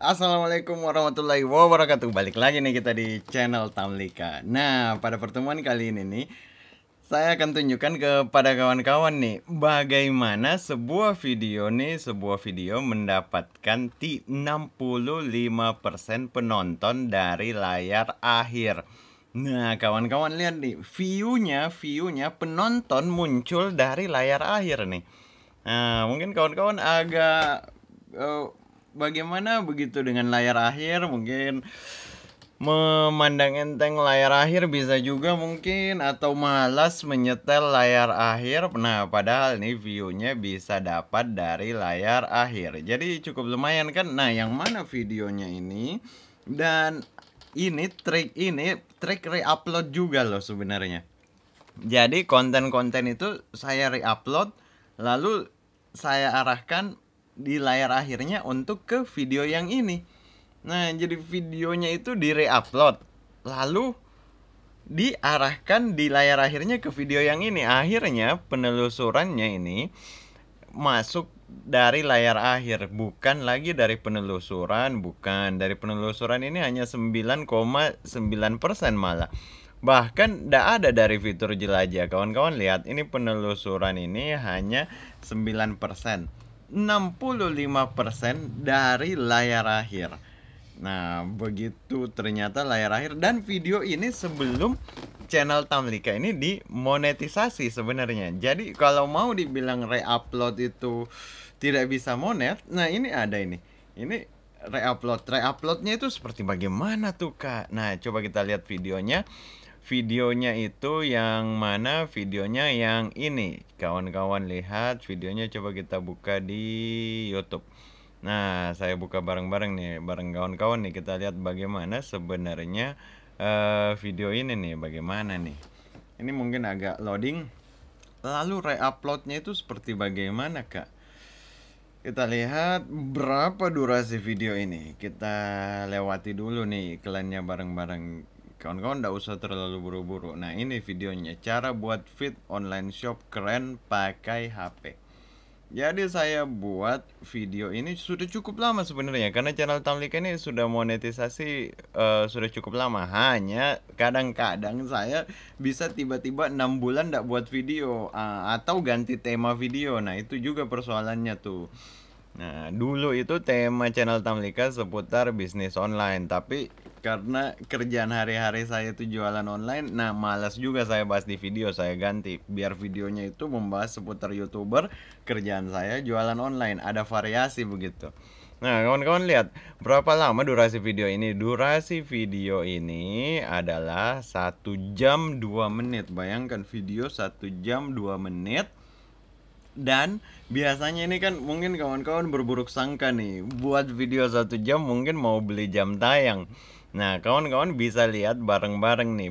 Assalamualaikum warahmatullahi wabarakatuh Balik lagi nih kita di channel Tamlika Nah pada pertemuan kali ini nih Saya akan tunjukkan kepada kawan-kawan nih Bagaimana sebuah video nih Sebuah video mendapatkan 65% penonton dari layar akhir Nah kawan-kawan lihat nih View-nya, view-nya penonton muncul dari layar akhir nih Nah mungkin kawan-kawan agak uh, bagaimana begitu dengan layar akhir mungkin memandang enteng layar akhir bisa juga mungkin atau malas menyetel layar akhir nah padahal nih viewnya bisa dapat dari layar akhir jadi cukup lumayan kan nah yang mana videonya ini dan ini trik ini trik upload juga loh sebenarnya jadi konten-konten itu saya re-upload lalu saya arahkan di layar akhirnya untuk ke video yang ini. Nah, jadi videonya itu di reupload Lalu diarahkan di layar akhirnya ke video yang ini. Akhirnya penelusurannya ini masuk dari layar akhir, bukan lagi dari penelusuran, bukan dari penelusuran ini hanya 9,9% malah. Bahkan tidak ada dari fitur jelajah. Kawan-kawan lihat, ini penelusuran ini hanya 9%. 65% dari layar akhir. Nah, begitu ternyata layar akhir dan video ini sebelum channel Tamlika ini dimonetisasi sebenarnya. Jadi kalau mau dibilang reupload itu tidak bisa monet, nah ini ada ini. Ini reupload. Reuploadnya itu seperti bagaimana tuh, Kak? Nah, coba kita lihat videonya videonya itu yang mana videonya yang ini kawan-kawan lihat videonya coba kita buka di YouTube nah saya buka bareng-bareng nih bareng kawan-kawan nih kita lihat bagaimana sebenarnya uh, video ini nih bagaimana nih ini mungkin agak loading lalu reuploadnya itu seperti bagaimana kak kita lihat berapa durasi video ini kita lewati dulu nih iklannya bareng-bareng Kawan-kawan gak usah terlalu buru-buru. Nah ini videonya cara buat fit online shop keren pakai HP. Jadi saya buat video ini sudah cukup lama sebenarnya karena channel Tamlika ini sudah monetisasi uh, sudah cukup lama. Hanya kadang-kadang saya bisa tiba-tiba enam bulan tidak buat video uh, atau ganti tema video. Nah itu juga persoalannya tuh. Nah, dulu itu tema channel Tamlika seputar bisnis online, tapi karena kerjaan hari-hari saya itu jualan online nah malas juga saya bahas di video saya ganti biar videonya itu membahas seputar youtuber kerjaan saya jualan online ada variasi begitu Nah, kawan-kawan lihat berapa lama durasi video ini? Durasi video ini adalah 1 jam 2 menit. Bayangkan video satu jam dua menit. Dan biasanya ini kan mungkin kawan-kawan berburuk sangka nih, buat video satu jam mungkin mau beli jam tayang. Nah, kawan-kawan bisa lihat bareng-bareng nih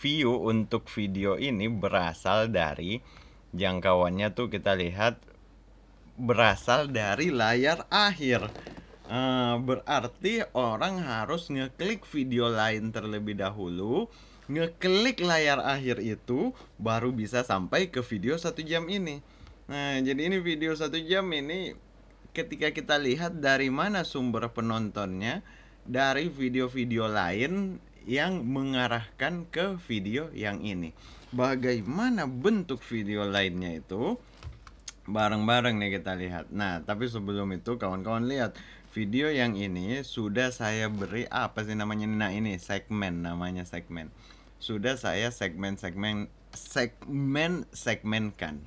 view untuk video ini berasal dari jangkauannya tuh kita lihat berasal dari layar akhir. Uh, berarti orang harus ngeklik video lain terlebih dahulu ngeklik layar akhir itu baru bisa sampai ke video satu jam ini nah jadi ini video satu jam ini ketika kita lihat dari mana sumber penontonnya dari video-video lain yang mengarahkan ke video yang ini. Bagaimana bentuk video lainnya itu? Bareng-bareng nih kita lihat. Nah, tapi sebelum itu kawan-kawan lihat video yang ini sudah saya beri apa sih namanya? Nah, ini segmen namanya segmen. Sudah saya segmen-segmen segmen segmenkan.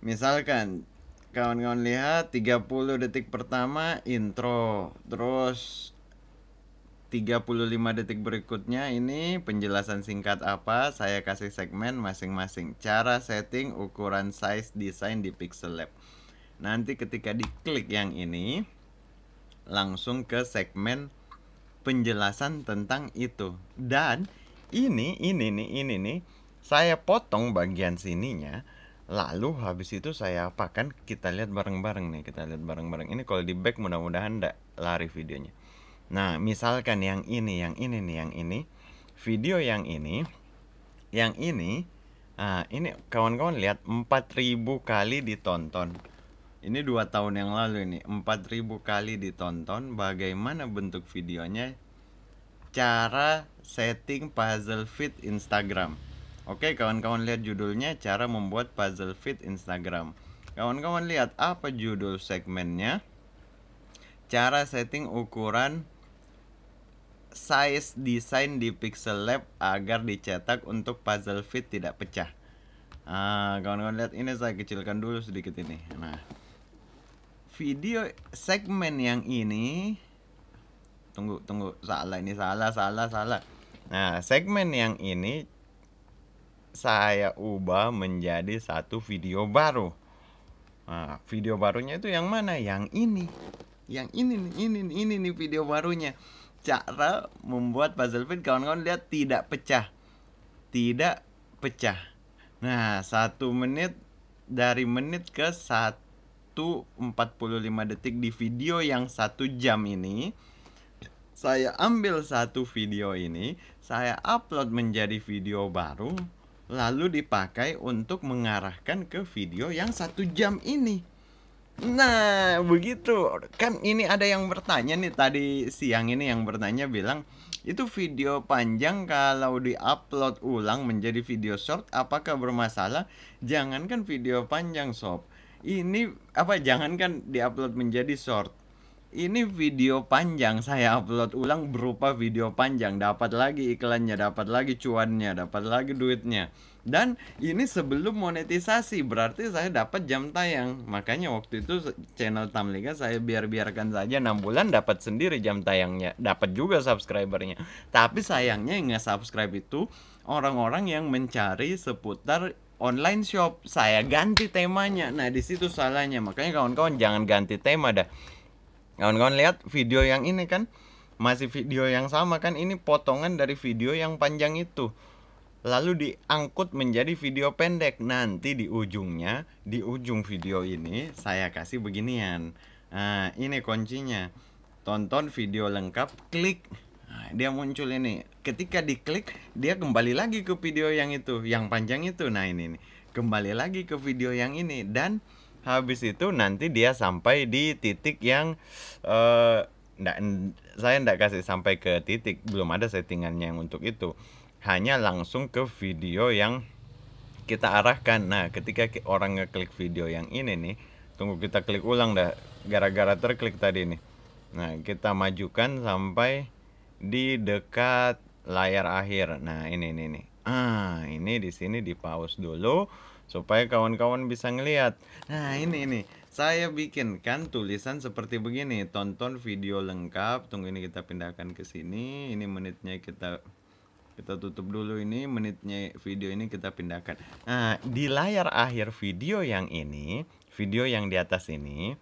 Misalkan kawan-kawan lihat 30 detik pertama intro, terus 35 detik berikutnya ini penjelasan singkat apa saya kasih segmen masing-masing cara setting ukuran size desain di Pixel Lab nanti ketika diklik yang ini langsung ke segmen penjelasan tentang itu dan ini ini nih ini nih saya potong bagian sininya lalu habis itu saya apakan kita lihat bareng-bareng nih kita lihat bareng-bareng ini kalau di back mudah-mudahan ndak lari videonya Nah, misalkan yang ini, yang ini nih, yang ini, video yang ini, yang ini, nah, ini kawan-kawan lihat 4000 kali ditonton. Ini dua tahun yang lalu ini 4000 kali ditonton. Bagaimana bentuk videonya? Cara setting puzzle fit Instagram. Oke, kawan-kawan lihat judulnya cara membuat puzzle fit Instagram. Kawan-kawan lihat apa judul segmennya? Cara setting ukuran size desain di Pixel Lab agar dicetak untuk puzzle fit tidak pecah. Ah, kawan-kawan lihat ini saya kecilkan dulu sedikit ini. Nah, video segmen yang ini tunggu tunggu salah ini salah salah salah. Nah, segmen yang ini saya ubah menjadi satu video baru. Nah, video barunya itu yang mana? Yang ini. Yang ini nih, ini nih, ini nih video barunya cara membuat puzzle pin kawan-kawan lihat tidak pecah tidak pecah nah satu menit dari menit ke 1.45 detik di video yang satu jam ini saya ambil satu video ini saya upload menjadi video baru lalu dipakai untuk mengarahkan ke video yang satu jam ini Nah, begitu. Kan ini ada yang bertanya nih tadi siang ini yang bertanya bilang, "Itu video panjang kalau di-upload ulang menjadi video short apakah bermasalah?" Jangankan video panjang, sob. Ini apa jangankan di-upload menjadi short ini video panjang saya upload ulang berupa video panjang dapat lagi iklannya dapat lagi cuannya dapat lagi duitnya dan ini sebelum monetisasi berarti saya dapat jam tayang makanya waktu itu channel Tamliga saya biar biarkan saja 6 bulan dapat sendiri jam tayangnya dapat juga subscribernya tapi sayangnya yang nggak subscribe itu orang-orang yang mencari seputar online shop saya ganti temanya nah di situ salahnya makanya kawan-kawan jangan ganti tema dah kawan-kawan lihat video yang ini kan masih video yang sama kan ini potongan dari video yang panjang itu lalu diangkut menjadi video pendek nanti di ujungnya di ujung video ini saya kasih beginian nah ini kuncinya tonton video lengkap klik nah, dia muncul ini ketika diklik dia kembali lagi ke video yang itu yang panjang itu nah ini nih kembali lagi ke video yang ini dan habis itu nanti dia sampai di titik yang uh, eh, enggak, saya ndak kasih sampai ke titik belum ada settingannya yang untuk itu hanya langsung ke video yang kita arahkan nah ketika orang ngeklik video yang ini nih tunggu kita klik ulang dah gara-gara terklik tadi nih nah kita majukan sampai di dekat layar akhir nah ini ini nih ah ini di sini di pause dulu supaya kawan-kawan bisa ngelihat. Nah, ini ini Saya bikin kan tulisan seperti begini. Tonton video lengkap. Tunggu ini kita pindahkan ke sini. Ini menitnya kita kita tutup dulu ini menitnya video ini kita pindahkan. Nah, di layar akhir video yang ini, video yang di atas ini,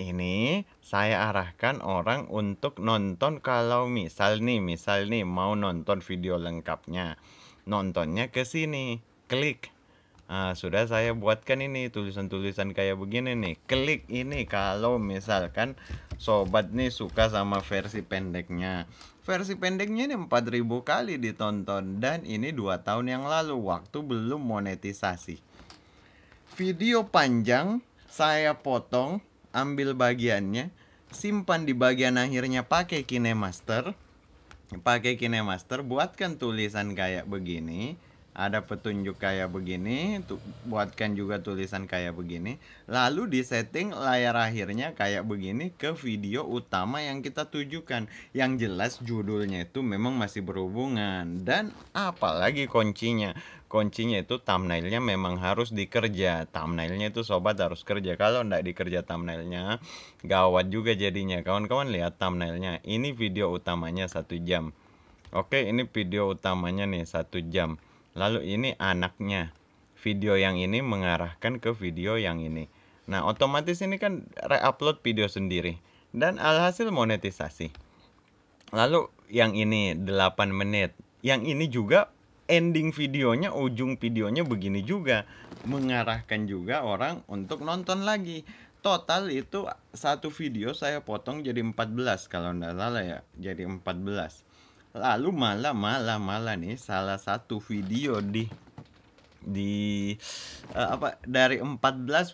ini saya arahkan orang untuk nonton kalau misal nih, misal nih mau nonton video lengkapnya. Nontonnya ke sini, klik. Nah, sudah saya buatkan ini tulisan-tulisan kayak begini nih. Klik ini kalau misalkan sobat nih suka sama versi pendeknya. Versi pendeknya ini 4000 kali ditonton dan ini 2 tahun yang lalu waktu belum monetisasi. Video panjang saya potong, ambil bagiannya, simpan di bagian akhirnya pakai KineMaster. Pakai KineMaster buatkan tulisan kayak begini ada petunjuk kayak begini, tuh buatkan juga tulisan kayak begini, lalu di setting layar akhirnya kayak begini ke video utama yang kita tujukan. Yang jelas judulnya itu memang masih berhubungan dan apalagi kuncinya. Kuncinya itu thumbnailnya memang harus dikerja. Thumbnailnya itu sobat harus kerja. Kalau tidak dikerja thumbnailnya, gawat juga jadinya. Kawan-kawan lihat thumbnailnya. Ini video utamanya satu jam. Oke, ini video utamanya nih satu jam Lalu ini anaknya. Video yang ini mengarahkan ke video yang ini. Nah, otomatis ini kan reupload video sendiri dan alhasil monetisasi. Lalu yang ini 8 menit. Yang ini juga ending videonya, ujung videonya begini juga. Mengarahkan juga orang untuk nonton lagi. Total itu satu video saya potong jadi 14 kalau tidak salah ya. Jadi 14 lalu malah malah malah nih salah satu video di di uh, apa dari 14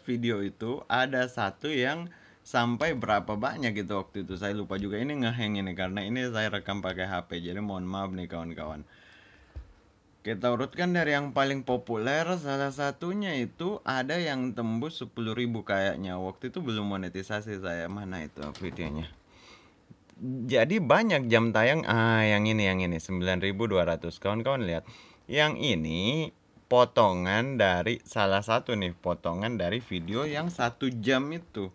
video itu ada satu yang sampai berapa banyak gitu waktu itu saya lupa juga ini ngeheng ini karena ini saya rekam pakai HP jadi mohon maaf nih kawan-kawan kita urutkan dari yang paling populer salah satunya itu ada yang tembus 10.000 kayaknya waktu itu belum monetisasi saya mana itu videonya jadi banyak jam tayang ah yang ini yang ini 9200 kawan-kawan lihat yang ini potongan dari salah satu nih potongan dari video yang satu jam itu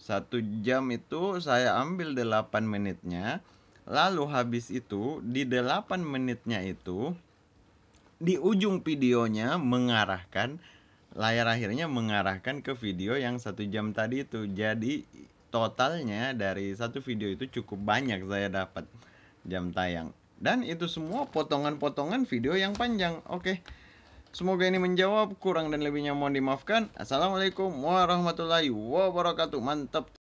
satu jam itu saya ambil 8 menitnya lalu habis itu di 8 menitnya itu di ujung videonya mengarahkan layar akhirnya mengarahkan ke video yang satu jam tadi itu jadi Totalnya dari satu video itu cukup banyak saya dapat jam tayang. Dan itu semua potongan-potongan video yang panjang. Oke. Semoga ini menjawab kurang dan lebihnya mohon dimaafkan. Assalamualaikum warahmatullahi wabarakatuh. Mantap.